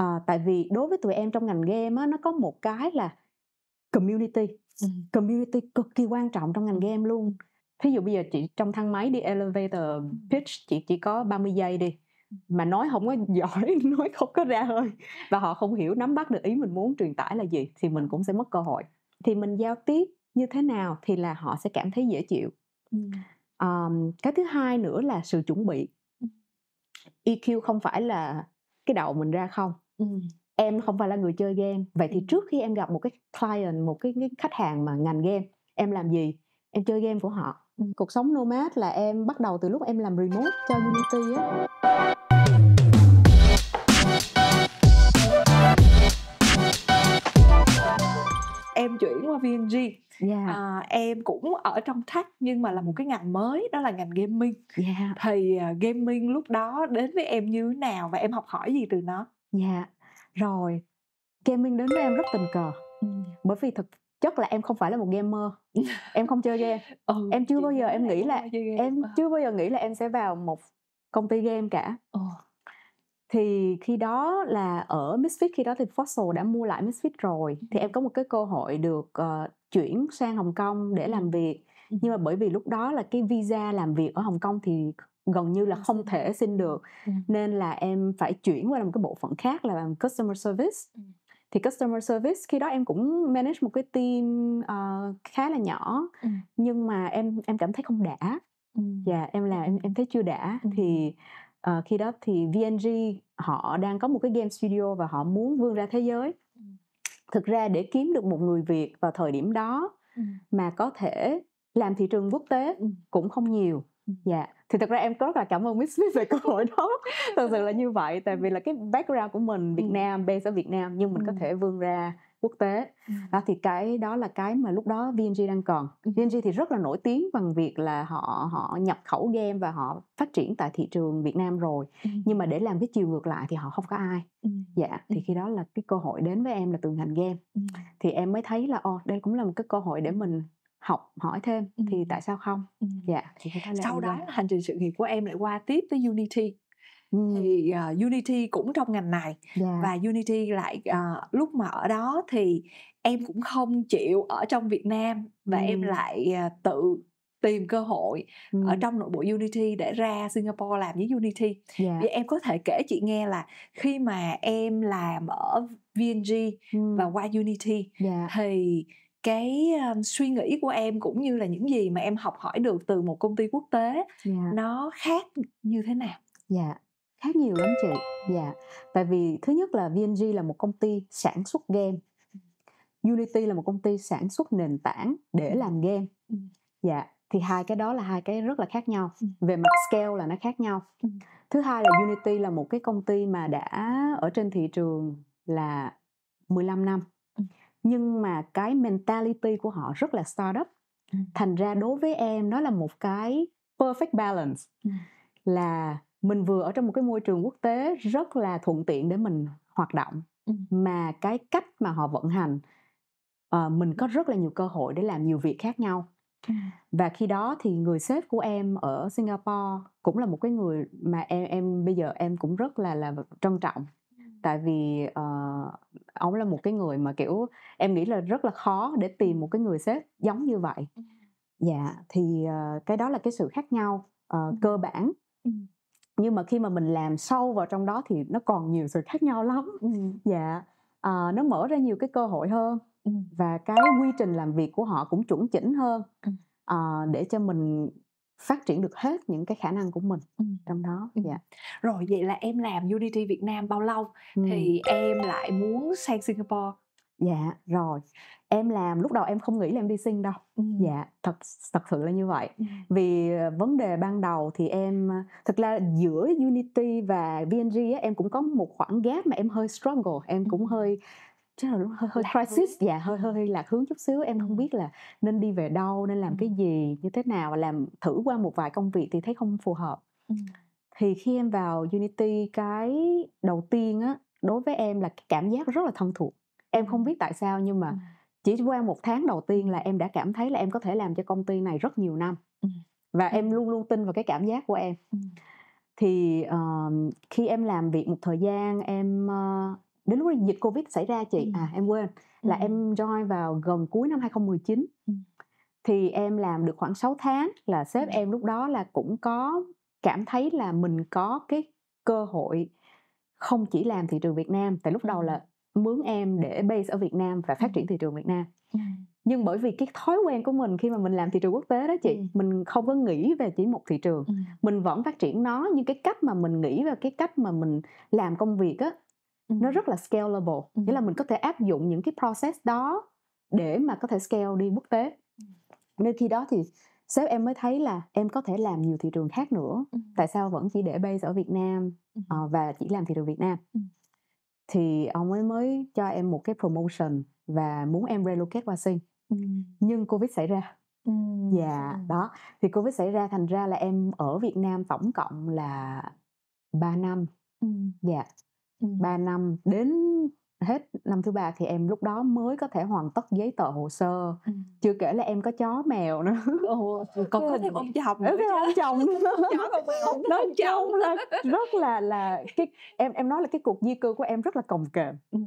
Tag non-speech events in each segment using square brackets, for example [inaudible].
à, tại vì đối với tụi em trong ngành game á, nó có một cái là community ừ. community cực kỳ quan trọng trong ngành game luôn thí dụ bây giờ chị trong thang máy đi elevator pitch chị chỉ có 30 giây đi mà nói không có [laughs] giỏi nói không có ra hơi và họ không hiểu nắm bắt được ý mình muốn truyền tải là gì thì mình cũng sẽ mất cơ hội thì mình giao tiếp như thế nào thì là họ sẽ cảm thấy dễ chịu um, cái thứ hai nữa là sự chuẩn bị EQ không phải là cái đầu mình ra không em không phải là người chơi game vậy thì trước khi em gặp một cái client một cái, cái khách hàng mà ngành game em làm gì em chơi game của họ cuộc sống nomad là em bắt đầu từ lúc em làm remote cho unity á em chuyển qua VNG yeah. Dạ. à, em cũng ở trong tech nhưng mà là một cái ngành mới đó là ngành gaming yeah. Dạ. thì uh, gaming lúc đó đến với em như thế nào và em học hỏi gì từ nó dạ rồi gaming đến với em rất tình cờ bởi vì thực chất là em không phải là một gamer em không chơi game [laughs] ừ, em chưa bao giờ em nghĩ là em ờ. chưa bao giờ nghĩ là em sẽ vào một công ty game cả thì khi đó là ở Misfit khi đó thì Fossil đã mua lại Misfit rồi thì em có một cái cơ hội được uh, chuyển sang Hồng Kông để làm việc nhưng mà bởi vì lúc đó là cái visa làm việc ở Hồng Kông thì gần như là không thể xin được ừ. nên là em phải chuyển qua làm cái bộ phận khác là làm customer service ừ. thì customer service khi đó em cũng manage một cái team uh, khá là nhỏ ừ. nhưng mà em em cảm thấy không đã ừ. dạ yeah, em là em em thấy chưa đã ừ. thì uh, khi đó thì VNG họ đang có một cái game studio và họ muốn vươn ra thế giới ừ. thực ra để kiếm được một người việt vào thời điểm đó mà có thể làm thị trường quốc tế cũng không nhiều Dạ, thì thật ra em rất là cảm ơn Miss Smith về cơ hội đó [laughs] Thật sự là như vậy, tại vì là cái background của mình Việt ừ. Nam, base ở Việt Nam Nhưng mình ừ. có thể vươn ra quốc tế ừ. đó thì cái đó là cái mà lúc đó VNG đang còn ừ. VNG thì rất là nổi tiếng bằng việc là họ họ nhập khẩu game và họ phát triển tại thị trường Việt Nam rồi ừ. nhưng mà để làm cái chiều ngược lại thì họ không có ai ừ. dạ ừ. thì khi đó là cái cơ hội đến với em là từ ngành game ừ. thì em mới thấy là ồ đây cũng là một cái cơ hội để mình học hỏi thêm ừ. thì tại sao không ừ. dạ thì sau đó hành trình sự nghiệp của em lại qua tiếp tới unity Ừ. thì uh, Unity cũng trong ngành này yeah. Dạ. và Unity lại uh, lúc mà ở đó thì em cũng không chịu ở trong Việt Nam và ừ. em lại uh, tự tìm cơ hội ừ. ở trong nội bộ Unity để ra Singapore làm với Unity. Yeah. Dạ. Vậy em có thể kể chị nghe là khi mà em làm ở VNG ừ. và qua Unity yeah. Dạ. thì cái suy nghĩ của em cũng như là những gì mà em học hỏi được từ một công ty quốc tế yeah. Dạ. nó khác như thế nào dạ yeah. khác nhiều lắm chị dạ yeah. tại vì thứ nhất là vng là một công ty sản xuất game unity là một công ty sản xuất nền tảng để ừ. làm game ừ. dạ yeah. thì hai cái đó là hai cái rất là khác nhau ừ. về mặt scale là nó khác nhau thứ hai là unity là một cái công ty mà đã ở trên thị trường là 15 năm nhưng mà cái mentality của họ rất là startup ừ. thành ra đối với em nó là một cái perfect balance ừ. là mình vừa ở trong một cái môi trường quốc tế rất là thuận tiện để mình hoạt động ừ. mà cái cách mà họ vận hành ờ, mình có rất là nhiều cơ hội để làm nhiều việc khác nhau và khi đó thì người sếp của em ở Singapore cũng là một cái người mà em em bây giờ em cũng rất là là trân trọng tại vì uh, ông là một cái người mà kiểu em nghĩ là rất là khó để tìm một cái người sếp giống như vậy dạ thì uh, cái đó là cái sự khác nhau uh, cơ bản nhưng mà khi mà mình làm sâu vào trong đó thì nó còn nhiều sự khác nhau lắm dạ uh, nó mở ra nhiều cái cơ hội hơn và cái quy trình làm việc của họ cũng chuẩn chỉnh hơn uh, để cho mình phát triển được hết những cái khả năng của mình ừ. trong đó dạ rồi vậy là em làm Unity Việt Nam bao lâu ừ. thì em lại muốn sang Singapore dạ rồi em làm lúc đầu em không nghĩ là em đi sinh đâu ừ. dạ thật thật sự là như vậy vì ờ, vấn đề ban đầu thì em ờ, thật ra giữa unity và vng á, em cũng có một khoảng gap mà em hơi struggle em cũng hơi chắc là đúng hơi hơi crisis dạ hơi hơi lạc hướng chút xíu em không biết là nên đi về đâu nên làm ừ. cái gì như thế nào làm thử qua một vài công việc thì thấy không phù hợp ừ. thì khi em vào Unity cái đầu tiên á đối với em là cái cảm giác rất là thân thuộc em không biết tại sao nhưng mà ừ. chỉ qua một tháng đầu tiên là em đã cảm thấy là em có thể làm cho công ty này rất nhiều năm và em luôn luôn tin vào cái cảm giác của em thì uh, khi em làm việc một thời gian em uh, đến lúc dịch covid xảy ra chị à em quên là ừ. em join vào gần cuối năm 2019 thì em làm được khoảng 6 tháng là sếp em lúc đó là cũng có cảm thấy là mình có cái cơ hội không chỉ làm thị trường Việt Nam tại lúc đầu là mướn em để base ở Việt Nam và phát triển thị trường Việt Nam nhưng bởi vì cái thói quen của mình khi mà mình làm thị trường quốc tế đó chị mình không có nghĩ về chỉ một thị trường mình vẫn phát triển nó nhưng cái cách mà mình nghĩ và cái cách mà mình làm công việc á nó rất là scalable ừ. nghĩa là mình có thể áp dụng những cái process đó để mà có thể scale đi quốc tế nên khi đó thì sếp em mới thấy là em có thể làm nhiều thị trường khác nữa ừ. tại sao vẫn chỉ để base ở Việt Nam ừ. uh, và chỉ làm thị trường Việt Nam ừ. thì ông ấy mới cho em một cái promotion và muốn em relocate qua Sing ừ. nhưng Covid xảy ra ừ. dạ ừ. đó thì Covid xảy ra thành ra là em ở Việt Nam tổng cộng là 3 năm ừ. dạ 3 năm đến hết năm thứ ba thì em lúc đó mới có thể hoàn tất giấy tờ hồ sơ ừ. chưa kể là em có chó mèo nữa Ồ, còn có thêm ông chồng nữa thêm ông chồng [laughs] [laughs] nói chung là rất là là cái em em nói là cái cuộc di cư của em rất là cồng kềnh ừ.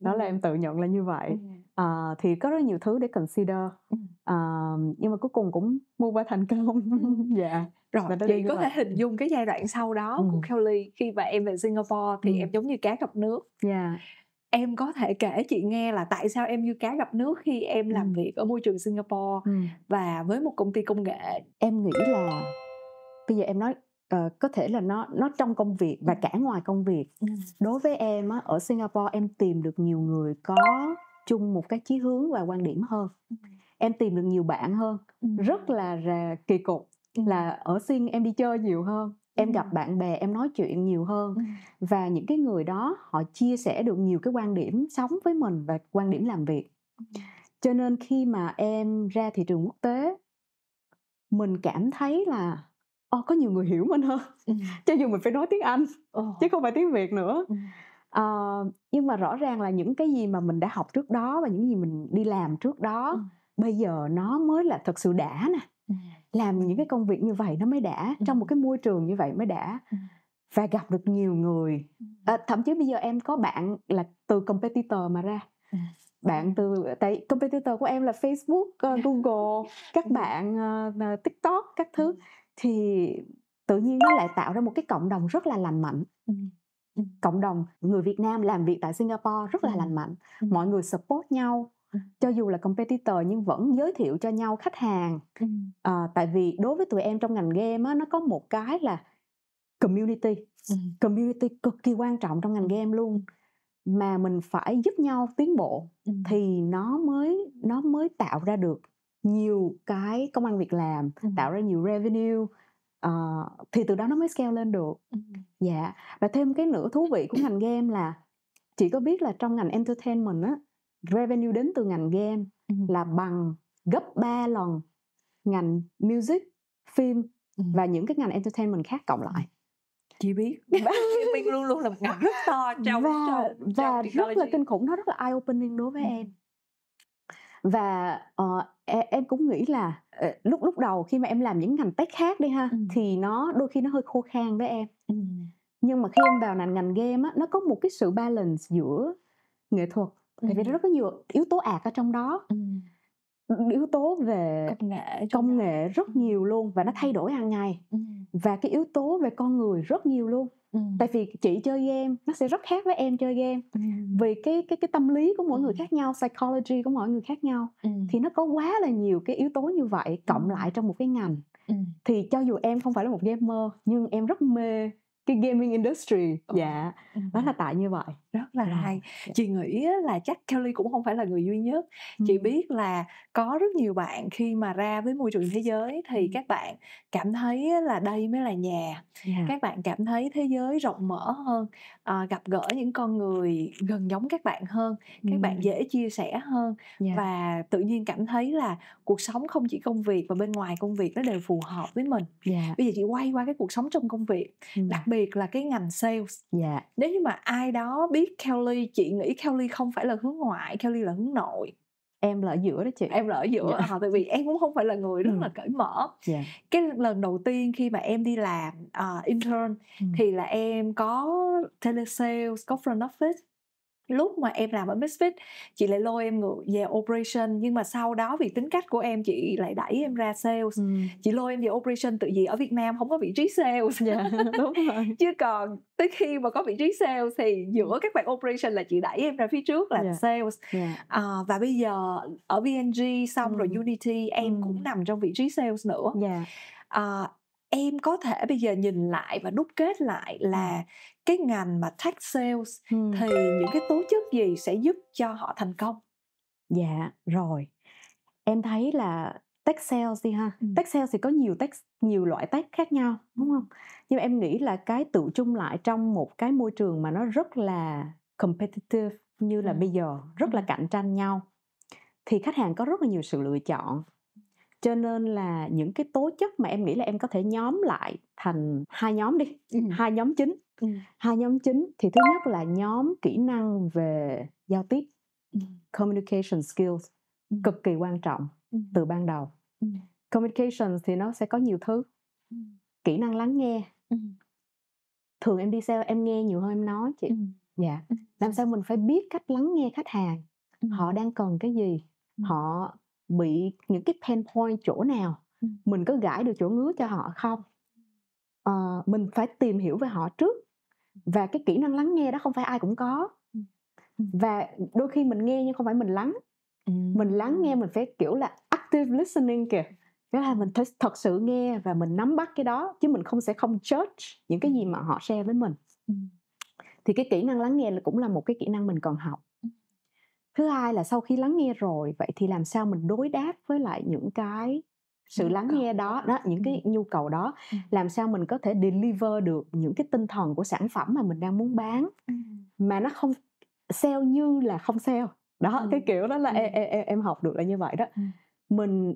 đó ừ. là em tự nhận là như vậy ừ uh, thì có rất nhiều thứ để consider uh, nhưng mà cuối cùng cũng mua qua thành công [laughs] dạ rồi chị có thể hình dung cái giai đoạn sau đó ừ. của Kelly khi mà em về Singapore thì ừ. em giống như cá gặp nước dạ em có thể kể chị nghe là tại sao em như cá gặp nước khi em làm ừ. việc ở môi trường Singapore ừ. và với một công ty công nghệ em nghĩ là bây giờ em nói uh, có thể là nó nó trong công việc và cả ngoài công việc ừ. đối với em á, ở Singapore em tìm được nhiều người có chung một cái chí hướng và quan điểm hơn ừ. em tìm được nhiều bạn hơn ừ. rất là, là kỳ cục ừ. là ở xuyên em đi chơi nhiều hơn em gặp bạn bè em nói chuyện nhiều hơn và những cái người đó họ chia sẻ được nhiều cái quan điểm sống với mình và quan điểm làm việc cho nên khi mà em ra thị trường quốc tế mình cảm thấy là oh, có nhiều người hiểu mình hơn [laughs] cho dù mình phải nói tiếng anh chứ không phải tiếng việt nữa uh, nhưng mà rõ ràng là những cái gì mà mình đã học trước đó và những gì mình đi làm trước đó ừ. bây giờ nó mới là thật sự đã nè ừ. làm những cái công việc như vậy nó mới đã ừ. trong một cái môi trường như vậy mới đã ừ. và gặp được nhiều người à, thậm chí bây giờ em có bạn là từ competitor mà ra ừ bạn từ tại competitor của em là Facebook, uh, [laughs] Google, các ừ. bạn uh, TikTok các thứ ừ. thì tự nhiên nó lại tạo ra một cái cộng đồng rất là lành mạnh cộng đồng người Việt Nam làm việc tại Singapore rất là lành mạnh mọi người support nhau cho dù là competitor nhưng vẫn giới thiệu cho nhau khách hàng à, tại vì đối với tụi em trong ngành game á, nó có một cái là community community cực kỳ quan trọng trong ngành game luôn mà mình phải giúp nhau tiến bộ thì nó mới nó mới tạo ra được nhiều cái công ăn việc làm tạo ra nhiều revenue uh, thì từ đó nó mới scale lên được dạ yeah. và thêm cái nữa thú vị của ngành game là chị có biết là trong ngành entertainment á revenue đến từ ngành game là bằng gấp 3 lần ngành music phim và những cái ngành entertainment khác cộng lại chị biết gaming luôn luôn là một ngành rất to trong và, trong, và rất là kinh khủng nó rất là eye opening đối với em và uh, em, cũng nghĩ là uh, lúc lúc đầu khi mà em làm những ngành tech khác đi ha ừ. thì nó đôi khi nó hơi khô khan với em ừ. nhưng mà khi em vào ngành ngành game á nó có một cái sự balance giữa nghệ thuật ừ. vì nó rất có nhiều yếu tố ạt ở trong đó ừ yếu tố về công nghệ công nghệ rất ừ. nhiều luôn và nó thay ừ. đổi hàng ngày ừ. và cái yếu tố về con người rất nhiều luôn tại vì chị chơi game nó sẽ rất khác với em chơi game ừ. vì cái cái cái tâm lý của mỗi ừ. người khác nhau psychology của mỗi người khác nhau ừ. thì nó có quá là nhiều cái yếu tố như vậy cộng lại trong một cái ngành ừ. thì cho dù em không phải là một gamer nhưng em rất mê cái gaming industry ừ. dạ đó là ừ. tại như vậy rất là ừ. hay dạ. chị nghĩ là chắc Kelly cũng không phải là người duy nhất ừ. chị biết là có rất nhiều bạn khi mà ra với môi trường thế giới thì ừ. các bạn cảm thấy là đây mới là nhà yeah. Dạ. các bạn cảm thấy thế giới rộng mở hơn à, gặp gỡ những con người gần giống các bạn hơn ừ. các ừ. bạn dễ chia sẻ hơn yeah. Dạ. và tự nhiên cảm thấy là cuộc sống không chỉ công việc và bên ngoài công việc nó đều phù hợp với mình yeah. bây giờ chị quay qua cái cuộc sống trong công việc ừ. đặc biệt biệt là cái ngành sales dạ nếu như mà ai đó biết Kelly chị nghĩ Kelly không phải là hướng ngoại Kelly là hướng nội em là ở giữa đó chị em là ở giữa dạ. à, tại vì em cũng không phải là người rất ừ. là cởi mở dạ. cái lần đầu tiên khi mà em đi làm uh, intern ừ. thì là em có tele sales, có front office lúc mà em làm ở Misfit chị lại lôi em ngược về operation nhưng mà sau đó vì tính cách của em chị lại đẩy em ra sales ừ. chị lôi em về operation tự vì ở Việt Nam không có vị trí sales dạ, [laughs] đúng rồi. [laughs] chứ còn tới khi mà có vị trí sales thì giữa các bạn operation là chị đẩy em ra phía trước là yeah. Dạ. sales yeah. Dạ. À, và bây giờ ở VNG xong ừ. rồi Unity em ừ. cũng nằm trong vị trí sales nữa yeah. Dạ. à, em có thể bây giờ nhìn lại và đúc kết lại là cái ngành mà tech sales ừ. thì những cái tố chất gì sẽ giúp cho họ thành công dạ rồi em thấy là tech sales đi ha ừ. tech sales thì có nhiều tech nhiều loại tech khác nhau đúng không nhưng em nghĩ là cái tự chung lại trong một cái môi trường mà nó rất là competitive như là ừ. bây giờ rất ừ. là cạnh tranh nhau thì khách hàng có rất là nhiều sự lựa chọn cho nên là những cái tố chất mà em nghĩ là em có thể nhóm lại thành hai nhóm đi ừ. hai nhóm chính ừ. hai nhóm chính thì thứ nhất là nhóm kỹ năng về giao tiếp ừ. communication skills ừ. cực kỳ quan trọng ừ. từ ban đầu ừ. communication thì nó sẽ có nhiều thứ ừ. kỹ năng lắng nghe ừ. thường em đi sale em nghe nhiều hơn em nói chị ừ. dạ ừ. làm sao mình phải biết cách lắng nghe khách hàng ừ. họ đang cần cái gì ừ. họ bị những cái pain point chỗ nào ừ. mình có gãi được chỗ ngứa cho họ không à, mình phải tìm hiểu về họ trước và cái kỹ năng lắng nghe đó không phải ai cũng có ừ. Ừ. và đôi khi mình nghe nhưng không phải mình lắng à. mình lắng nghe mình phải kiểu là active listening kìa nghĩa là mình thật sự nghe và mình nắm bắt cái đó chứ mình không sẽ không judge những cái gì mà họ share với mình thì cái kỹ năng lắng nghe là cũng là một cái kỹ năng mình còn học thứ hai là sau khi lắng nghe rồi vậy thì làm sao mình đối đáp với lại những cái sự lắng nghe đó đó những cái nhu cầu đó làm sao mình có thể deliver được những cái tinh thần của sản phẩm mà mình đang muốn bán mà nó không sell như là không sell đó ừ. cái kiểu đó là ừ. em, em em học được là như vậy đó ừ. mình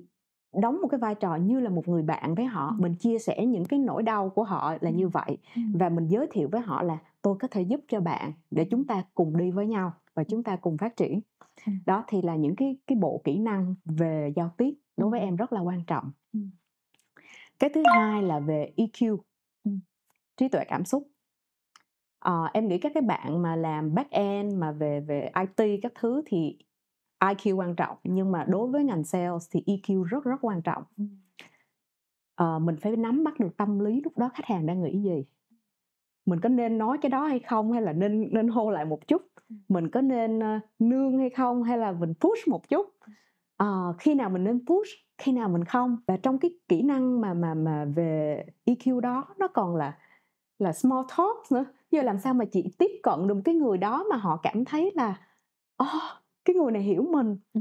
đóng một cái vai trò như là một người bạn với họ ừ. mình chia sẻ những cái nỗi đau của họ là như vậy ừ. và mình giới thiệu với họ là tôi có thể giúp cho bạn để chúng ta cùng đi với nhau và chúng ta cùng phát triển đó thì là những cái cái bộ kỹ năng về giao tiếp đối với em rất là quan trọng cái thứ hai là về EQ trí tuệ cảm xúc à, em nghĩ các cái bạn mà làm back end mà về về IT các thứ thì IQ quan trọng nhưng mà đối với ngành sales thì EQ rất rất quan trọng à, mình phải nắm bắt được tâm lý lúc đó khách hàng đang nghĩ gì mình có nên nói cái đó hay không hay là nên nên hô lại một chút ừ. mình có nên ờ, nương hay không hay là mình push một chút uh, khi nào mình nên push khi nào mình không và trong cái kỹ năng mà mà mà về EQ đó nó còn là là small talk nữa giờ làm sao mà chị tiếp cận được cái người đó mà họ cảm thấy là oh, cái người này hiểu mình ừ.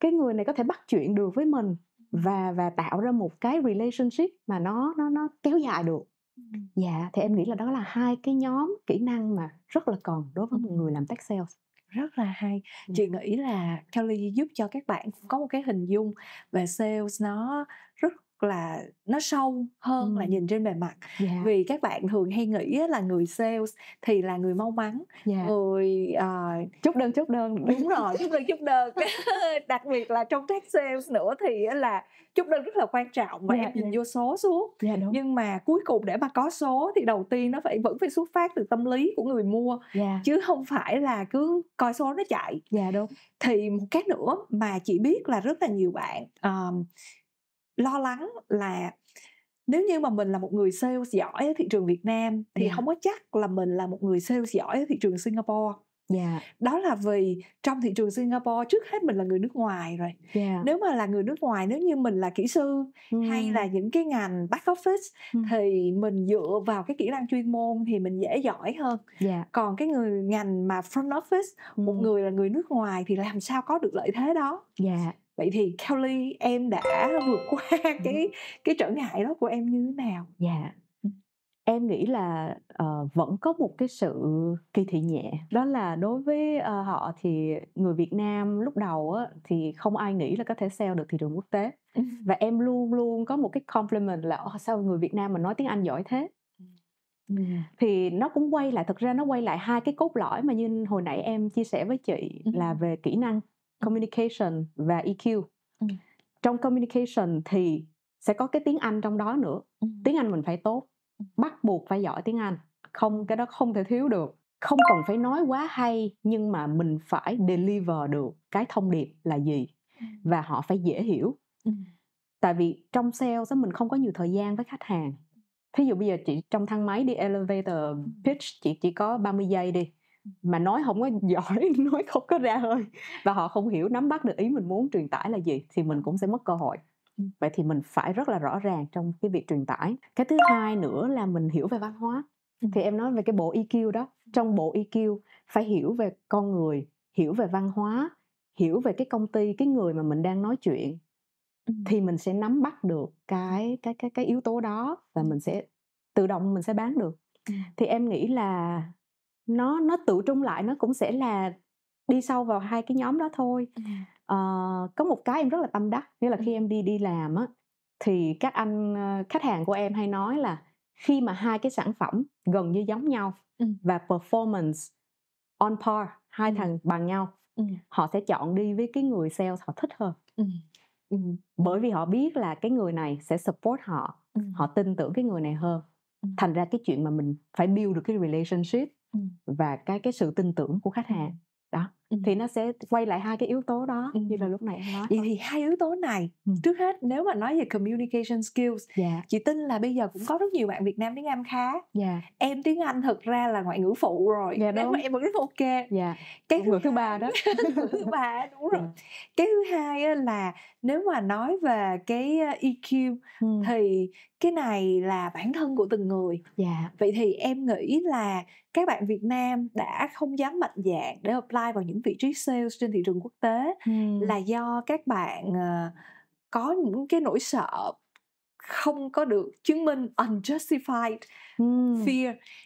cái người này có thể bắt chuyện được với mình ừ. và và tạo ra một cái relationship mà nó nó nó kéo dài được dạ thì em nghĩ là đó là hai cái nhóm kỹ năng mà rất là cần đối với một người làm tech sales rất là hay chị nghĩ là Kelly giúp cho các bạn có một cái hình dung về sales nó rất là nó sâu hơn ừ. là nhìn trên bề mặt yeah. Dạ. vì các bạn thường hay nghĩ là người sales thì là người mau mắn yeah. Dạ. người uh, chúc đơn chúc đơn đúng rồi chúc đơn chúc đơn [laughs] đặc biệt là trong các sales nữa thì là chúc đơn rất là quan trọng và yeah. Dạ, em nhìn yeah. vô số suốt yeah, đúng. nhưng mà cuối cùng để mà có số thì đầu tiên nó phải vẫn phải xuất phát từ tâm lý của người mua yeah. chứ không phải là cứ coi số nó chạy yeah, đúng. thì một cái nữa mà chị biết là rất là nhiều bạn um, lo lắng là nếu như mà mình là một người sales giỏi ở thị trường Việt Nam thì yeah. Dạ. không có chắc là mình là một người sales giỏi ở thị trường Singapore. Yeah. Dạ. Đó là vì trong thị trường Singapore trước hết mình là người nước ngoài rồi. Yeah. Dạ. Nếu mà là người nước ngoài nếu như mình là kỹ sư mm. hay là những cái ngành back office mm. thì mình dựa vào cái kỹ năng chuyên môn thì mình dễ giỏi hơn. Yeah. Còn cái người ngành mà front office, mm. một người là người nước ngoài thì làm sao có được lợi thế đó. Yeah vậy thì Kelly em đã vượt qua [laughs] cái cái trở ngại đó của em như thế nào dạ yeah em nghĩ là uh, vẫn có một cái sự kỳ thị nhẹ đó là đối với uh, họ thì người Việt Nam lúc đầu á, thì không ai nghĩ là có thể sell được thị trường quốc tế [laughs] và em luôn luôn có một cái compliment là oh, sao người Việt Nam mà nói tiếng Anh giỏi thế Yeah. Dạ. thì nó cũng quay lại thực ra nó quay lại hai cái cốt lõi mà như hồi nãy em chia sẻ với chị là về kỹ năng communication và EQ ừ. trong communication thì sẽ có cái tiếng Anh trong đó nữa ừ. tiếng Anh mình phải tốt ừ. bắt buộc phải giỏi tiếng Anh không cái đó không thể thiếu được không cần phải nói quá hay nhưng mà mình phải deliver được cái thông điệp là gì ừ. và họ phải dễ hiểu ừ. tại vì trong sales mình không có nhiều thời gian với khách hàng thí dụ bây giờ chị trong thang máy đi elevator ừ. pitch chị chỉ có 30 giây đi mà nói không có giỏi [laughs] nói không có ra hơi và họ không hiểu nắm bắt được ý mình muốn truyền tải là gì thì mình cũng sẽ mất cơ hội vậy thì mình phải rất là rõ ràng trong cái việc truyền tải cái thứ hai nữa là mình hiểu về văn hóa thì em nói về cái bộ EQ đó trong bộ EQ phải hiểu về con người hiểu về văn hóa hiểu về cái công ty cái người mà mình đang nói chuyện thì mình sẽ nắm bắt được cái cái cái cái yếu tố đó và mình sẽ tự động mình sẽ bán được thì em nghĩ là nó nó tự trung lại nó cũng sẽ là đi sâu vào hai cái nhóm đó thôi à, có một cái em rất là tâm đắc nghĩa là khi em đi đi làm á thì các anh ờ, khách hàng của em hay nói là khi mà hai cái sản phẩm gần như giống nhau và performance on par hai thằng bằng nhau họ sẽ chọn đi với cái người sales họ thích hơn bởi vì họ biết là cái người này sẽ support họ họ tin tưởng cái người này hơn thành ra cái chuyện mà mình phải build được cái relationship và cái cái sự tin tưởng của khách hàng đó ừ. thì nó sẽ quay lại hai cái yếu tố đó ừ. như là lúc này em nói vậy thì hai yếu tố này ừ. trước hết nếu mà nói về communication skills dạ. chị tin là bây giờ cũng có rất nhiều bạn Việt Nam tiếng Anh khá dạ. em tiếng Anh thực ra là ngoại ngữ phụ rồi dạ, đúng. Mà em vẫn rất ok dạ. cái thứ, thứ ba đó [laughs] thứ ba đúng dạ. rồi dạ. cái thứ hai là nếu mà nói về cái ờ, EQ ừ. thì cái này là bản thân của từng người dạ. vậy thì em nghĩ là các bạn Việt Nam đã không dám mạnh dạng để apply vào những vị trí sales trên thị trường quốc tế ừ. là do các bạn ờ, có những cái nỗi sợ không có được chứng minh unjustified mm. fear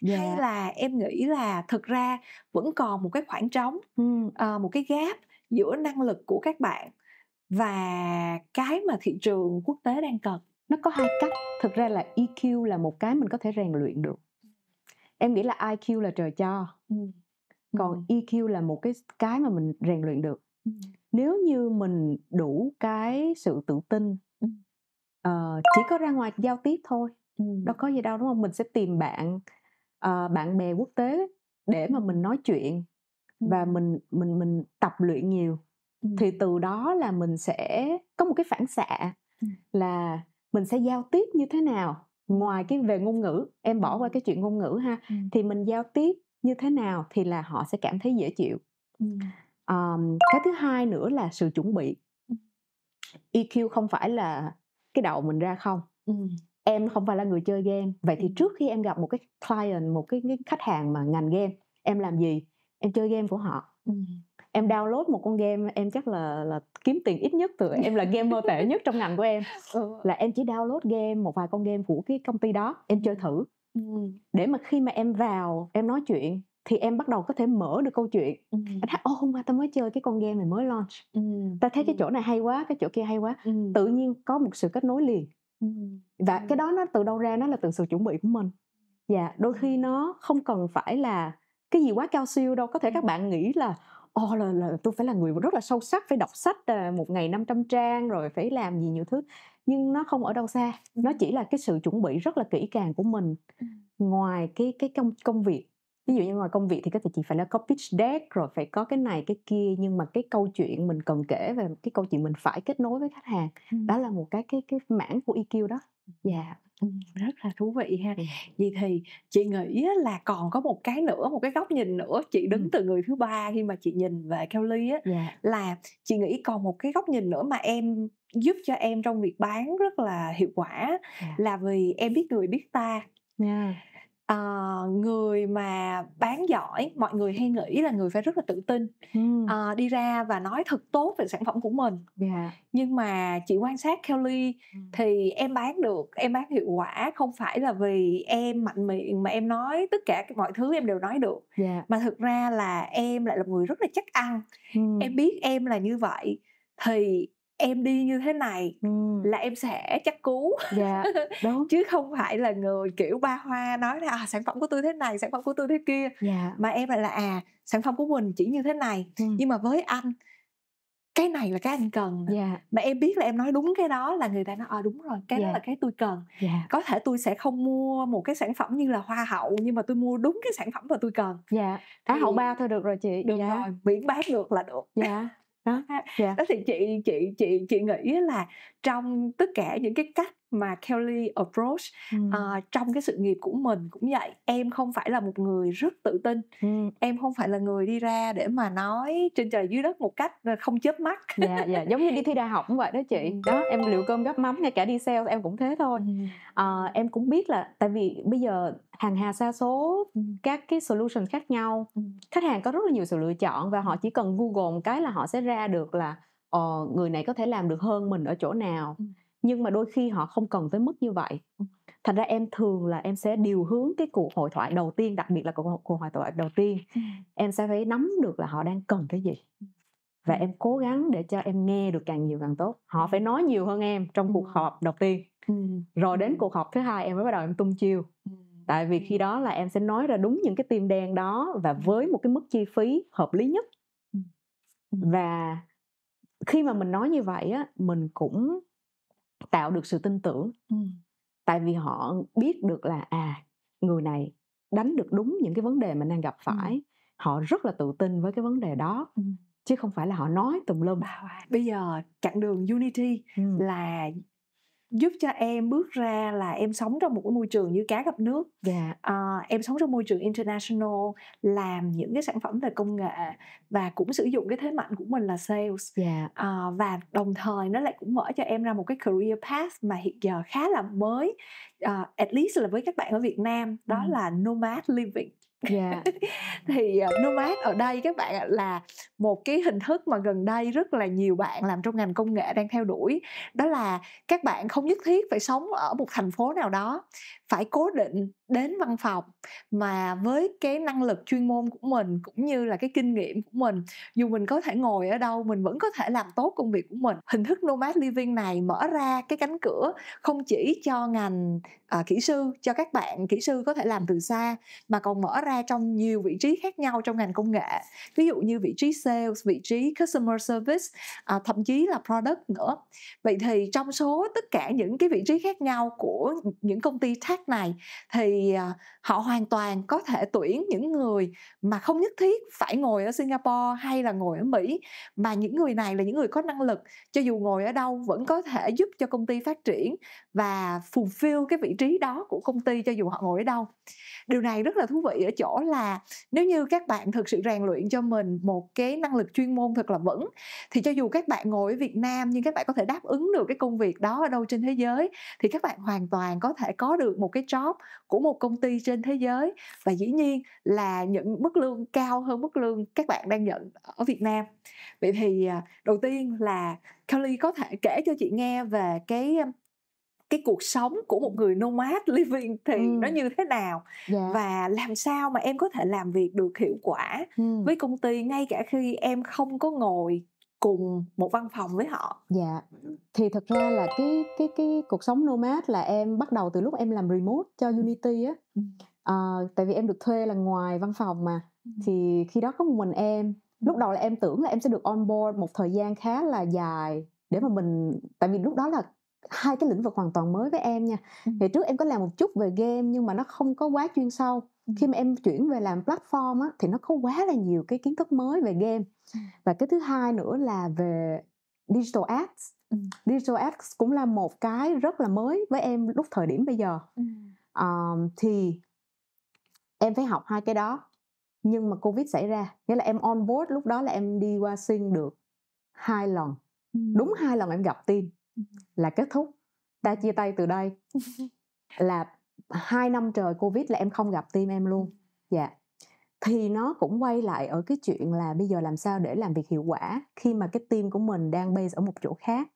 yeah. hay dạ. là em nghĩ là thực ra vẫn còn một cái khoảng trống mm. uh, một cái gap giữa năng lực của các bạn và cái mà thị trường quốc tế đang cần nó có hai cách thực ra là EQ là một cái mình có thể rèn luyện được em nghĩ là IQ là trời cho ừ. ừ. còn ừ. E EQ là một cái cái mà mình rèn luyện được ừ. nếu như mình đủ cái sự tự tin ừ. uh, chỉ có ra ngoài giao tiếp thôi ừ. đâu có gì đâu đúng không mình sẽ tìm bạn uh, bạn bè quốc tế để mà mình nói chuyện ừ. và mình mình mình tập luyện nhiều ừ. thì từ đó là mình sẽ có một cái phản xạ ừ. là mình sẽ giao tiếp như thế nào ngoài cái về ngôn ngữ em bỏ qua cái chuyện ngôn ngữ ha ừ. thì mình giao tiếp như thế nào thì là họ sẽ cảm thấy dễ chịu ừ. um, cái thứ hai nữa là sự chuẩn bị EQ không phải là cái đầu mình ra không ừ. em không phải là người chơi game vậy thì trước khi em gặp một cái client một cái, cái khách hàng mà ngành game em làm gì em chơi game của họ ừ em download một con game em chắc là là kiếm tiền ít nhất từ em là gamer tệ nhất trong ngành của em [laughs] ừ. là em chỉ download game một vài con game của cái công ty đó em chơi thử ừ. để mà khi mà em vào em nói chuyện thì em bắt đầu có thể mở được câu chuyện ừ. anh thấy ô hôm qua tao mới chơi cái con game này mới launch ừ. ta thấy ừ. cái chỗ này hay quá cái chỗ kia hay quá ừ. tự nhiên có một sự kết nối liền ừ. và ừ. cái đó nó từ đâu ra nó là từ sự chuẩn bị của mình và dạ, đôi ừ. khi nó không cần phải là cái gì quá cao siêu đâu có thể các bạn nghĩ là oh, là, là tôi phải là người rất là sâu sắc phải đọc sách à, một ngày 500 trang rồi phải làm gì nhiều thứ nhưng nó không ở đâu xa ừ. nó chỉ là cái sự chuẩn bị rất là kỹ càng của mình ừ. ngoài cái cái công công việc ví dụ như ngoài công việc thì có thể chị phải là có pitch deck rồi phải có cái này cái kia nhưng mà cái câu chuyện mình cần kể về cái câu chuyện mình phải kết nối với khách hàng ừ. đó là một cái cái cái mảng của EQ đó dạ ừ, rất là thú vị ha vậy thì chị nghĩ là còn có một cái nữa một cái góc nhìn nữa chị đứng từ người thứ ba khi mà chị nhìn về Kelly á yeah. Dạ. là chị nghĩ còn một cái góc nhìn nữa mà em giúp cho em trong việc bán rất là hiệu quả yeah. Dạ. là vì em biết người biết ta yeah dạ uh, người mà bán giỏi mọi người hay nghĩ là người phải rất là tự tin hmm. uh, đi ra và nói thật tốt về sản phẩm của mình yeah. Dạ. nhưng mà chị quan sát Kelly hmm. thì em bán được em bán hiệu quả không phải là vì em mạnh miệng mà em nói tất cả mọi thứ em đều nói được yeah. Dạ. mà thực ra là em lại là người rất là chắc ăn hmm. em biết em là như vậy thì em đi như thế này ừ. là em sẽ chắc cú dạ, đúng. [laughs] chứ không phải là người kiểu ba hoa nói là à, sản phẩm của tôi thế này sản phẩm của tôi thế kia dạ. mà em lại là à sản phẩm của mình chỉ như thế này ừ. nhưng mà với anh cái này là cái anh cần yeah. Dạ. mà em biết là em nói đúng cái đó là người ta nói ờ à, đúng rồi cái yeah. Dạ. đó là cái tôi cần yeah. Dạ. có thể tôi sẽ không mua một cái sản phẩm như là hoa hậu nhưng mà tôi mua đúng cái sản phẩm mà tôi cần dạ á hậu bao thôi được rồi chị được yeah. rồi miễn bán được là được dạ [laughs] đó yeah. Dạ. thì chị chị chị chị nghĩ là trong tất cả những cái cách mà Kelly approach ừ. uh, trong cái sự nghiệp của mình cũng vậy em không phải là một người rất tự tin ừ. em không phải là người đi ra để mà nói trên trời dưới đất một cách ờ, không chớp mắt dạ dạ giống như đi thi đại học cũng vậy đó chị đó em liệu cơm gấp mắm ngay cả đi sale em cũng thế thôi uh, em cũng biết là tại vì bây giờ hàng hà xa số các cái solution khác nhau khách hàng có rất là nhiều sự lựa chọn và họ chỉ cần google một cái là họ sẽ ra được là ờ, người này có thể làm được hơn mình ở chỗ nào nhưng mà đôi khi họ không cần tới mức như vậy thành ra em thường là em sẽ điều hướng cái cuộc hội thoại đầu tiên đặc biệt là cuộc, cuộc hội thoại đầu tiên em sẽ phải nắm được là họ đang cần cái gì và em cố gắng để cho em nghe được càng nhiều càng tốt họ phải nói nhiều hơn em trong cuộc họp đầu tiên rồi đến cuộc họp thứ hai em mới bắt đầu em tung chiêu tại vì khi đó là em sẽ nói ra đúng những cái tim đen đó và với một cái mức chi phí hợp lý nhất và khi mà mình nói như vậy á mình cũng tạo được sự tin tưởng ừ. tại vì họ biết được là à người này đánh được đúng những cái vấn đề mình đang gặp phải ừ. họ rất là tự tin với cái vấn đề đó ừ. chứ không phải là họ nói tùm lum à, bây giờ chặng đường unity ừ. là giúp cho em bước ra là em sống trong một cái môi trường như cá gặp nước yeah. Dạ. à, ờ, em sống trong môi trường international làm những cái sản phẩm về công nghệ và cũng sử dụng cái thế mạnh của mình là sales yeah. Dạ. à, ờ, và đồng thời nó lại cũng mở cho em ra một cái career path mà hiện giờ khá là mới uh, at least là với các bạn ở Việt Nam đó ừ. là nomad living Yeah. Dạ. [laughs] thì uh, nomad ở đây các bạn là một cái hình thức mà gần đây rất là nhiều bạn làm trong ngành công nghệ đang theo đuổi đó là các bạn không nhất thiết phải sống ở một thành phố nào đó phải cố định đến văn phòng mà với cái năng lực chuyên môn của mình cũng như là cái kinh nghiệm của mình dù mình có thể ngồi ở đâu mình vẫn có thể làm tốt công việc của mình hình thức nomad living này mở ra cái cánh cửa không chỉ cho ngành à, kỹ sư cho các bạn kỹ sư có thể làm từ xa mà còn mở ra trong nhiều vị trí khác nhau trong ngành công nghệ ví dụ như vị trí sales vị trí customer service à, thậm chí là product nữa vậy thì trong số tất cả những cái vị trí khác nhau của những công ty tech này thì À, họ hoàn toàn có thể tuyển những người mà không nhất thiết phải ngồi ở Singapore hay là ngồi ở Mỹ mà những người này là những người có năng lực cho dù ngồi ở đâu vẫn có thể giúp cho công ty phát triển và fulfill cái vị trí đó của công ty cho dù họ ngồi ở đâu. Điều này rất là thú vị ở chỗ là nếu như các bạn thực sự rèn luyện cho mình một cái năng lực chuyên môn thật là vững thì cho dù các bạn ngồi ở Việt Nam nhưng các bạn có thể đáp ứng được cái công việc đó ở đâu trên thế giới thì các bạn hoàn toàn có thể có được một cái job của một một công ty trên thế giới và dĩ nhiên là những mức lương cao hơn mức lương các bạn đang nhận ở Việt Nam vậy thì à, đầu tiên là Kelly có thể kể cho chị nghe về cái cái cuộc sống của một người nomad [laughs] living thì ừ. nó như thế nào yeah. Dạ. và làm sao mà em có thể làm việc được hiệu quả ừ. với công ty ngay cả khi em không có ngồi cùng một văn phòng với họ dạ thì thật ra là cái cái cái cuộc sống nomad là em bắt đầu từ lúc em làm remote cho ừ. unity á à, tại vì em được thuê là ngoài văn phòng mà ừ. thì khi đó có một mình em lúc đầu là em tưởng là em sẽ được on board một thời gian khá là dài để mà mình tại vì lúc đó là hai cái lĩnh vực hoàn toàn mới với em nha thì trước em có làm một chút về game nhưng mà nó không có quá chuyên sâu khi mà em chuyển về làm platform á, thì nó có quá là nhiều cái kiến thức mới về game và cái thứ hai nữa là về digital ads digital ads cũng là một cái rất là mới với em lúc thời điểm bây giờ um, thì em phải học hai cái đó nhưng mà covid xảy ra nghĩa là em on board lúc đó là em đi qua sinh được hai lần đúng hai lần em gặp team là kết thúc ta chia tay từ đây [laughs] là hai năm trời covid là em không gặp team em luôn dạ thì nó cũng quay lại ở cái chuyện là bây giờ làm sao để làm việc hiệu quả khi mà cái team của mình đang base ở một chỗ khác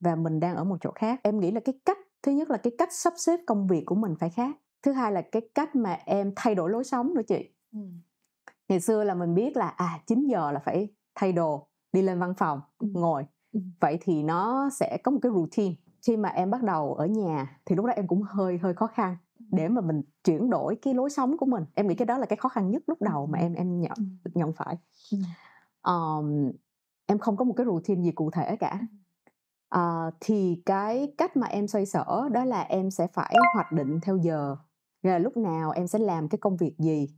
và mình đang ở một chỗ khác em nghĩ là cái cách thứ nhất là cái cách sắp xếp công việc của mình phải khác thứ hai là cái cách mà em thay đổi lối sống nữa chị ừ. ngày xưa là mình biết là à 9 giờ là phải thay đồ đi lên văn phòng ừ. ngồi ừ. vậy thì nó sẽ có một cái routine khi mà em bắt đầu ở nhà thì lúc đó em cũng hơi hơi khó khăn để mà mình chuyển đổi cái lối sống của mình em nghĩ cái đó là cái khó khăn nhất lúc đầu mà em em nhận nhận phải um, em không có một cái routine gì cụ thể cả uh, thì cái cách mà em xoay sở đó là em sẽ phải hoạch định theo giờ là lúc nào em sẽ làm cái công việc gì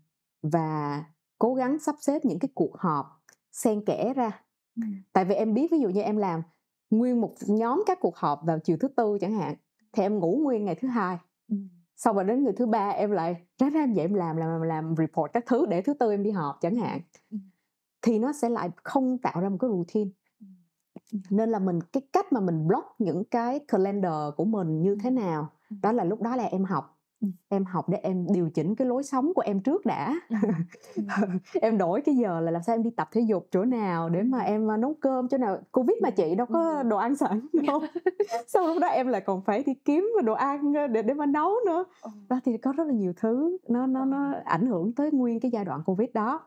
và cố gắng sắp xếp những cái cuộc họp xen kẽ ra tại vì em biết ví dụ như em làm nguyên một nhóm các cuộc họp vào chiều thứ tư chẳng hạn thì em ngủ nguyên ngày thứ hai ừ. xong rồi đến người thứ ba em lại ráng ra em dậy em làm làm làm report các thứ để thứ tư em đi họp chẳng hạn thì nó sẽ lại không tạo ra một cái routine nên là mình cái cách mà mình block những cái calendar của mình như thế nào đó là lúc đó là em học em học để em điều chỉnh cái lối sống của em trước đã [laughs] em đổi cái giờ là làm sao em đi tập thể dục chỗ nào để mà em à, nấu cơm chỗ nào covid mà dạ. chị đâu có đồ ăn sẵn [laughs] dạ. đâu sau lúc đó em lại còn phải đi kiếm đồ ăn ờ, để để mà nấu nữa ờ. đó thì có rất là nhiều thứ nó nó nó ờ. ảnh hưởng tới nguyên cái giai đoạn covid đó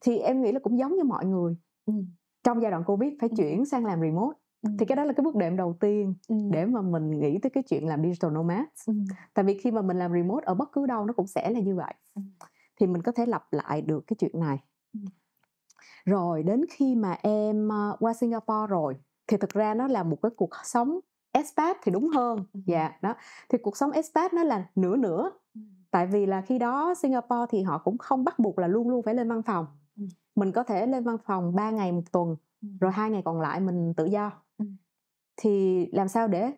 thì em nghĩ là cũng giống như mọi người trong giai đoạn covid phải chuyển sang làm remote thì cái đó là cái bước đệm đầu tiên ừ. để mà mình nghĩ tới cái chuyện làm digital nomad ừ. tại vì khi mà mình làm remote ở bất cứ đâu nó cũng sẽ là như vậy ừ. thì mình có thể lặp lại được cái chuyện này ừ. rồi đến khi mà em ờ, qua singapore rồi thì thực ra nó là một cái cuộc sống expat thì đúng hơn dạ yeah, đó thì cuộc sống expat nó là nửa nửa tại vì là khi đó Singapore thì họ cũng không bắt buộc là luôn luôn phải lên văn phòng mình có thể lên văn phòng 3 ngày một tuần rồi hai ngày còn lại mình tự do thì làm sao để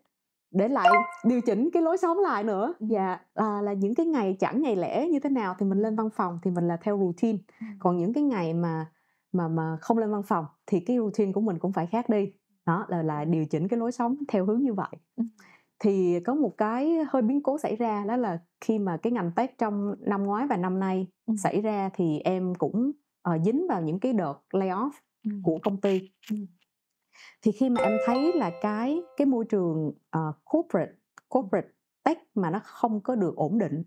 để lại điều chỉnh cái lối sống lại nữa dạ à, là những cái ngày chẳng ngày lễ như thế nào thì mình lên văn phòng thì mình là theo routine còn những cái ngày mà mà mà không lên văn phòng thì cái routine của mình cũng phải khác đi đó là là điều chỉnh cái lối sống theo hướng như vậy thì có một cái hơi biến cố xảy ra đó là khi mà cái ngành tech trong năm ngoái và năm nay ừ. xảy ra thì em cũng uh, dính vào những cái đợt layoff ừ. của công ty ừ thì khi mà em thấy là cái cái môi trường uh, corporate corporate tech mà nó không có được ổn định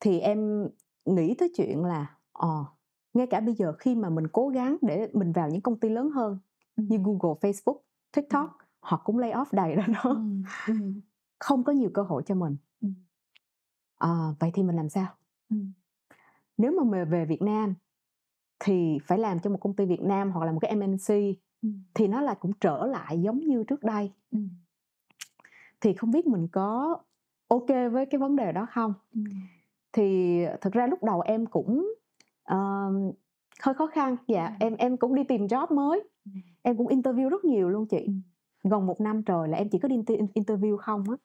thì em nghĩ tới chuyện là ờ à, ngay cả bây giờ khi mà mình cố gắng để mình vào những công ty lớn hơn như Google, Facebook, TikTok họ cũng lay off đầy đó đó [laughs] không có nhiều cơ hội cho mình à, vậy thì mình làm sao nếu mà mình về Việt Nam thì phải làm cho một công ty Việt Nam hoặc là một cái MNC thì nó là cũng trở lại giống như trước đây thì không biết mình có ok với cái vấn đề đó không thì thực ra lúc đầu em cũng uh, hơi khó khăn dạ em em cũng đi tìm job mới em cũng interview rất nhiều luôn chị gần một năm trời là em chỉ có đi interview không á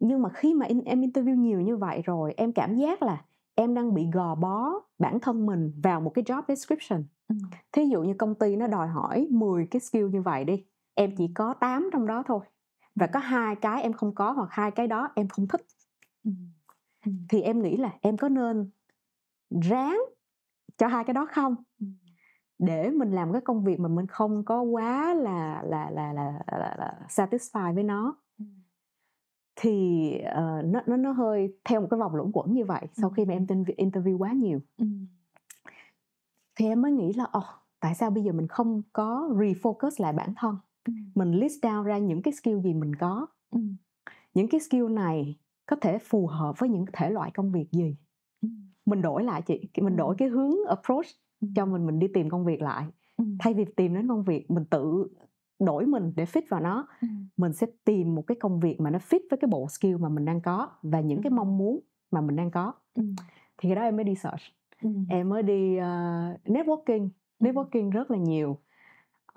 nhưng mà khi mà em interview nhiều như vậy rồi em cảm giác là em đang bị gò bó bản thân mình vào một cái job description ừ. thí dụ như công ty nó đòi hỏi 10 cái skill như vậy đi em chỉ có 8 trong đó thôi và có hai cái em không có hoặc hai cái đó em không thích ừ. Ừ. thì em nghĩ là em có nên ráng cho hai cái đó không ừ. để mình làm cái công việc mà mình không có quá là là là là, là, là satisfied với nó thì uh, nó nó nó hơi theo một cái vòng luẩn quẩn như vậy sau khi mà em interview quá nhiều ừ. thì em mới nghĩ là oh, tại sao bây giờ mình không có refocus lại bản thân ừ. mình list down ra những cái skill gì mình có ừ. những cái skill này có thể phù hợp với những thể loại công việc gì ừ. mình đổi lại chị mình đổi cái hướng approach cho mình mình đi tìm công việc lại thay vì tìm đến công việc mình tự đổi mình để fit vào nó ừ. mình sẽ tìm một cái công việc mà nó fit với cái bộ skill mà mình đang có và những cái ừ. mong muốn mà mình đang có ừ. thì cái đó em mới đi search ừ. em mới đi uh, networking ừ. networking rất là nhiều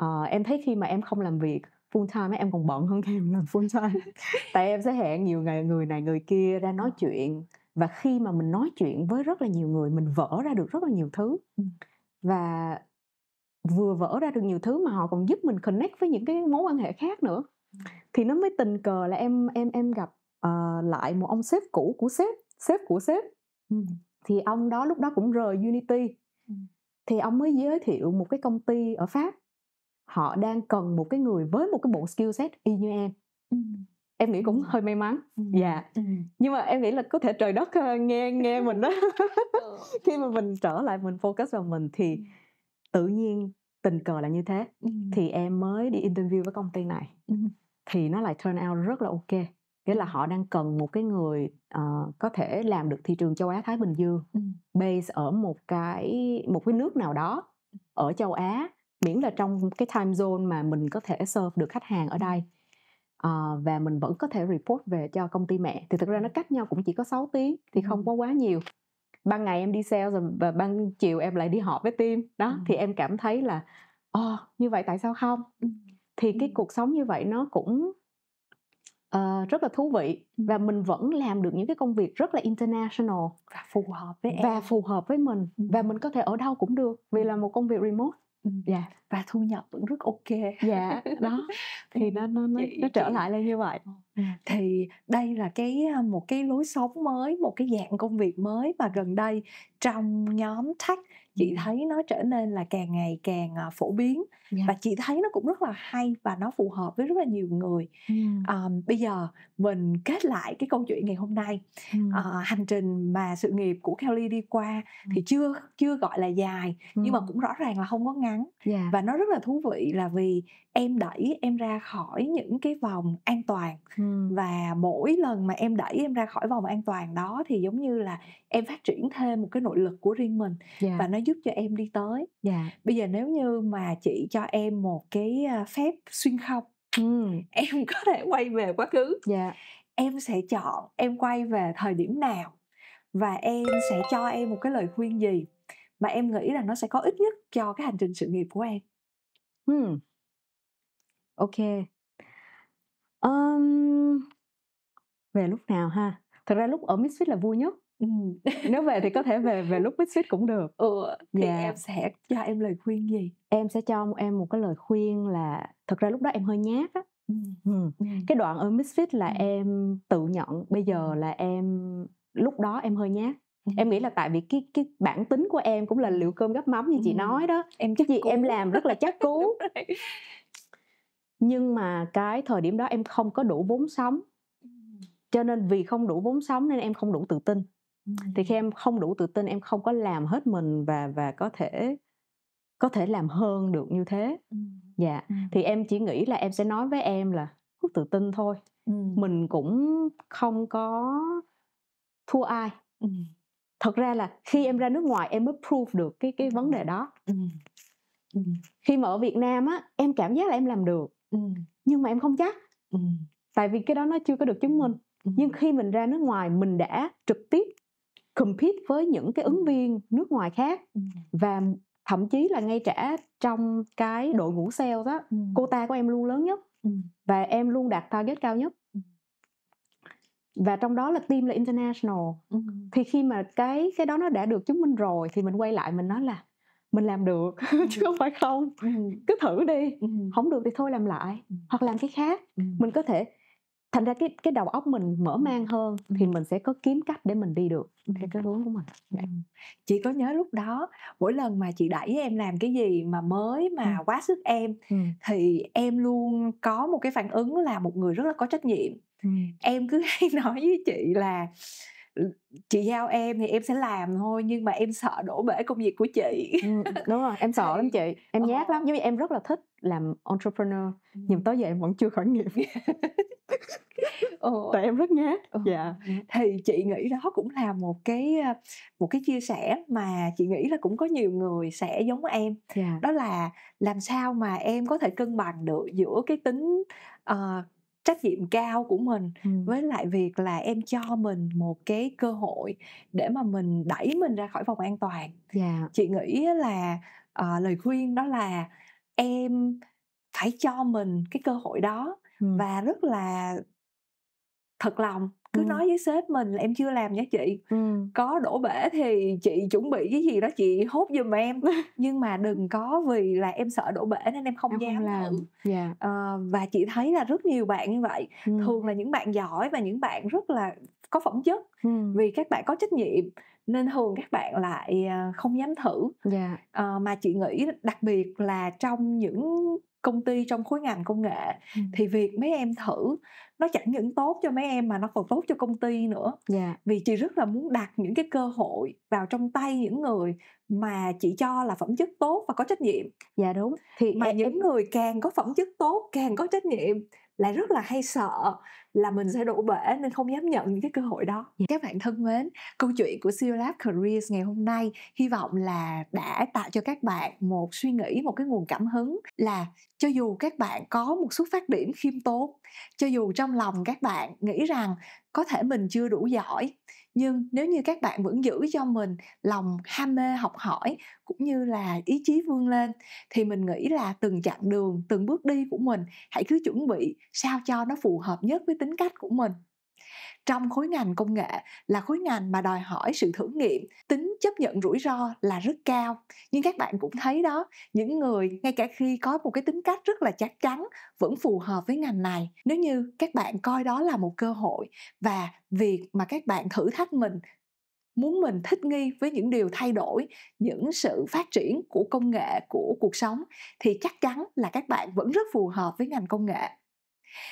uh, em thấy khi mà em không làm việc full time ấy em còn bận hơn khi em làm full time [laughs] [laughs] tại em sẽ hẹn nhiều ngày người này người kia ra nói chuyện và khi mà mình nói chuyện với rất là nhiều người mình vỡ ra được rất là nhiều thứ ừ. và vừa vỡ ra được nhiều thứ mà họ còn giúp mình connect với những cái mối quan hệ khác nữa thì nó mới tình cờ là em em em gặp uh, lại một ông sếp cũ của sếp sếp của sếp thì ông đó lúc đó cũng rời Unity thì ông mới giới thiệu một cái công ty ở Pháp họ đang cần một cái người với một cái bộ skill set y như em em nghĩ cũng hơi may mắn dạ nhưng mà em nghĩ là có thể trời đất ờ, nghe nghe mình đó [laughs] ừ. [laughs] khi mà mình trở lại mình focus vào mình thì tự nhiên tình cờ là như thế ừ. thì em mới đi interview với công ty này ừ. thì nó lại turn out rất là ok nghĩa là họ đang cần một cái người uh, có thể làm được thị trường châu Á Thái Bình Dương ừ. base ở một cái một cái nước nào đó ở châu Á miễn là trong cái time zone mà mình có thể serve được khách hàng ở đây uh, và mình vẫn có thể report về cho công ty mẹ thì thực ra nó cách nhau cũng chỉ có 6 tiếng thì không có quá nhiều ban ngày em đi sale rồi và ban chiều em lại đi họp với team đó ừ. thì em cảm thấy là ồ ờ, oh, như vậy tại sao không thì cái cuộc sống như vậy nó cũng uh, rất là thú vị và mình vẫn làm được những cái công việc rất là international và phù hợp với em và phù hợp với mình và mình có thể ở đâu cũng được vì là một công việc remote dạ yeah. và thu nhập vẫn rất ok dạ yeah. đó [laughs] thì nó nó nó, nó trở lại là như vậy ờ. ừ. thì đây là cái à, một cái lối sống mới một cái dạng công việc mới mà gần đây trong nhóm tech chị thấy nó trở nên là càng ngày càng ờ, phổ biến yeah. và chị thấy nó cũng rất là hay và nó phù hợp với rất là nhiều người yeah. à, bây giờ mình kết lại cái câu chuyện ngày hôm nay Yeah. Ờ, à, hành trình mà sự nghiệp của Kelly đi qua yeah. thì chưa chưa gọi là dài nhưng mà cũng rõ ràng là không có ngắn yeah. và nó rất là thú vị là vì em đẩy em ra khỏi những cái vòng an toàn hmm. và mỗi lần mà em đẩy em ra khỏi vòng an toàn đó thì giống như là em phát triển thêm một cái nội lực của riêng mình yeah. và nó giúp cho em đi tới dạ. bây giờ nếu như mà chị cho em một cái à, phép xuyên không ừ. [laughs] em có thể quay về quá khứ dạ. em sẽ chọn em quay về thời điểm nào và em sẽ cho em một cái lời khuyên gì mà em nghĩ là nó sẽ có ít nhất cho cái hành trình sự nghiệp của em hmm. ok um, về lúc nào ha thật ra lúc ở Misfit là vui nhất nếu về thì có thể về về lúc Big Sweet cũng được ừ, thì yeah. Dạ. em sẽ cho em lời khuyên gì em sẽ cho em một cái lời khuyên là thật ra lúc đó em hơi nhát á ừ. cái đoạn ở Misfit là ừ. em tự nhận bây giờ là em lúc đó em hơi nhát Ừ. em nghĩ là tại vì cái cái bản tính của em cũng là liệu cơm gấp mắm như chị nói đó em chắc gì em làm rất là chắc [laughs] cú nhưng mà cái thời điểm đó em không có đủ vốn sống cho nên vì không đủ vốn sống nên em không đủ tự tin thì khi em không đủ tự tin em không có làm hết mình và và có thể có thể làm hơn được như thế dạ ừ. thì em chỉ nghĩ là em sẽ nói với em là hút tự tin thôi ừ. mình cũng không có thua ai ừ. thật ra là khi em ra nước ngoài em mới proof được cái cái vấn đề đó ừ. Ừ. khi mà ở việt nam á em cảm giác là em làm được ừ. nhưng mà em không chắc ừ. tại vì cái đó nó chưa có được chứng minh ừ. nhưng khi mình ra nước ngoài mình đã trực tiếp compete với những cái ứng viên nước ngoài khác và thậm chí là ngay cả trong cái đội ngũ sales đó cô ta của em luôn lớn nhất và em luôn đạt target cao nhất và trong đó là team là international thì khi mà cái cái đó nó đã được chứng minh rồi thì mình quay lại mình nói là mình làm được [laughs] chứ không phải không cứ thử đi không được thì thôi làm lại hoặc làm cái khác mình có thể thành ra cái cái đầu óc mình mở mang hơn thì mình sẽ có kiếm cách để mình đi được theo cái hướng của mình dạ. chị có nhớ lúc đó mỗi lần mà chị đẩy em làm cái gì mà mới mà ừ. quá sức em ừ. thì em luôn có một cái phản ứng là một người rất là có trách nhiệm ừ. em cứ [laughs] hay nói với chị là chị giao em thì em sẽ làm thôi nhưng mà em sợ đổ bể công việc của chị ừ, đúng rồi em [laughs] sợ lắm chị em ờ. nhát lắm giống như em rất là thích làm entrepreneur nhưng tới giờ em vẫn chưa khởi nghiệp ừ. [laughs] tại em rất nhát ừ. dạ thì chị nghĩ đó cũng là một cái ờ, một cái chia sẻ mà chị nghĩ là cũng có nhiều người sẽ giống em dạ. đó là làm sao mà em có thể cân bằng được giữa cái tính uh, trách nhiệm cao của mình ừ. với lại việc là em cho mình một cái cơ hội để mà mình đẩy mình ra khỏi vòng an toàn yeah. Dạ. chị nghĩ là uh, lời khuyên đó là em phải cho mình cái cơ hội đó ừ. và rất là thật lòng cứ nói với sếp mình là em chưa làm nha chị ừ. có đổ bể thì chị chuẩn bị cái gì đó chị hốt giùm em [laughs] nhưng mà đừng có vì là em sợ đổ bể nên em không em dám không làm. thử yeah. Dạ. à, ờ, và chị thấy là rất nhiều bạn như vậy ừ. thường là những bạn giỏi và những bạn rất là có phẩm chất ừ. vì các bạn có trách nhiệm nên thường các bạn lại ờ, không dám thử yeah. Dạ. à, ờ, mà chị nghĩ đặc biệt là trong những công ty trong khối ngành công nghệ ừ. thì việc mấy em thử nó chẳng những tốt cho mấy em mà nó còn tốt cho công ty nữa yeah. Dạ. vì chị rất là muốn đặt những cái cơ hội vào trong tay những người mà chị cho là phẩm chất tốt và có trách nhiệm dạ đúng thì mà em, những người càng có phẩm chất tốt càng có trách nhiệm lại rất là hay sợ là mình sẽ đổ bể nên không dám nhận những cái cơ hội đó dạ. các bạn thân mến câu chuyện của CEO Lab Careers ngày hôm nay hy vọng là đã tạo cho các bạn một suy nghĩ một cái nguồn cảm hứng là cho dù các bạn có một xuất phát điểm khiêm tốn cho dù trong lòng các bạn nghĩ rằng có thể mình chưa đủ giỏi nhưng nếu như các bạn vẫn giữ cho mình lòng ham mê học hỏi cũng như là ý chí vươn lên thì mình nghĩ là từng chặng đường từng bước đi của mình hãy cứ chuẩn bị sao cho nó phù hợp nhất với tính cách của mình trong khối ngành công nghệ là khối ngành mà đòi hỏi sự thử nghiệm tính chấp nhận rủi ro là rất cao nhưng các bạn cũng thấy đó những người ngay cả khi có một cái tính cách rất là chắc chắn vẫn phù hợp với ngành này nếu như các bạn coi đó là một cơ hội và việc mà các bạn thử thách mình muốn mình thích nghi với những điều thay đổi những sự phát triển của công nghệ của cuộc sống thì chắc chắn là các bạn vẫn rất phù hợp với ngành công nghệ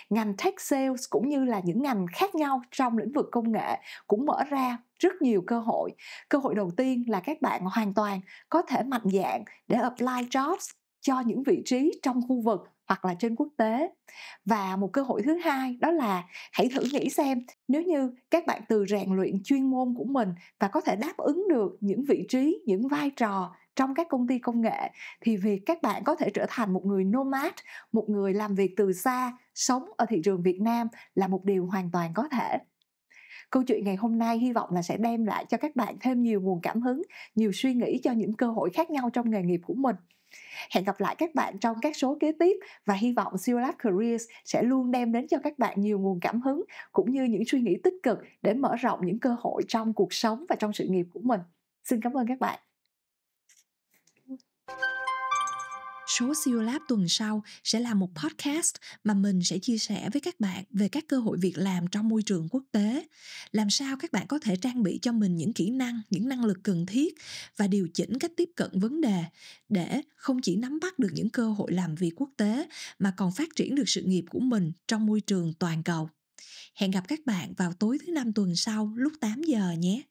ngành tech sales cũng như là những ngành khác nhau trong lĩnh vực công nghệ cũng mở ra rất nhiều cơ hội cơ hội đầu tiên là các bạn hoàn toàn có thể mạnh dạng để apply jobs cho những vị trí trong khu vực hoặc là trên quốc tế và một cơ hội thứ hai đó là hãy thử nghĩ xem nếu như các bạn từ rèn luyện chuyên môn của mình và có thể đáp ứng được những vị trí những vai trò trong các công ty công nghệ thì việc các bạn có thể trở thành một người nomad một người làm việc từ xa sống ở thị trường việt nam là một điều hoàn toàn có thể câu chuyện ngày hôm nay hy vọng là sẽ đem lại cho các bạn thêm nhiều nguồn cảm hứng nhiều suy nghĩ cho những cơ hội khác nhau trong nghề nghiệp của mình hẹn gặp lại các bạn trong các số kế tiếp và hy vọng siêu lab careers sẽ luôn đem đến cho các bạn nhiều nguồn cảm hứng cũng như những suy nghĩ tích cực để mở rộng những cơ hội trong cuộc sống và trong sự nghiệp của mình xin cảm ơn các bạn Số lab tuần sau sẽ là một podcast mà mình sẽ chia sẻ với các bạn về các cơ hội việc làm trong môi trường quốc tế. Làm sao các bạn có thể trang bị cho mình những kỹ năng, những năng lực cần thiết và điều chỉnh cách tiếp cận vấn đề để không chỉ nắm bắt được những cơ hội làm việc quốc tế mà còn phát triển được sự nghiệp của mình trong môi trường toàn cầu. Hẹn gặp các bạn vào tối thứ năm tuần sau lúc 8 giờ nhé.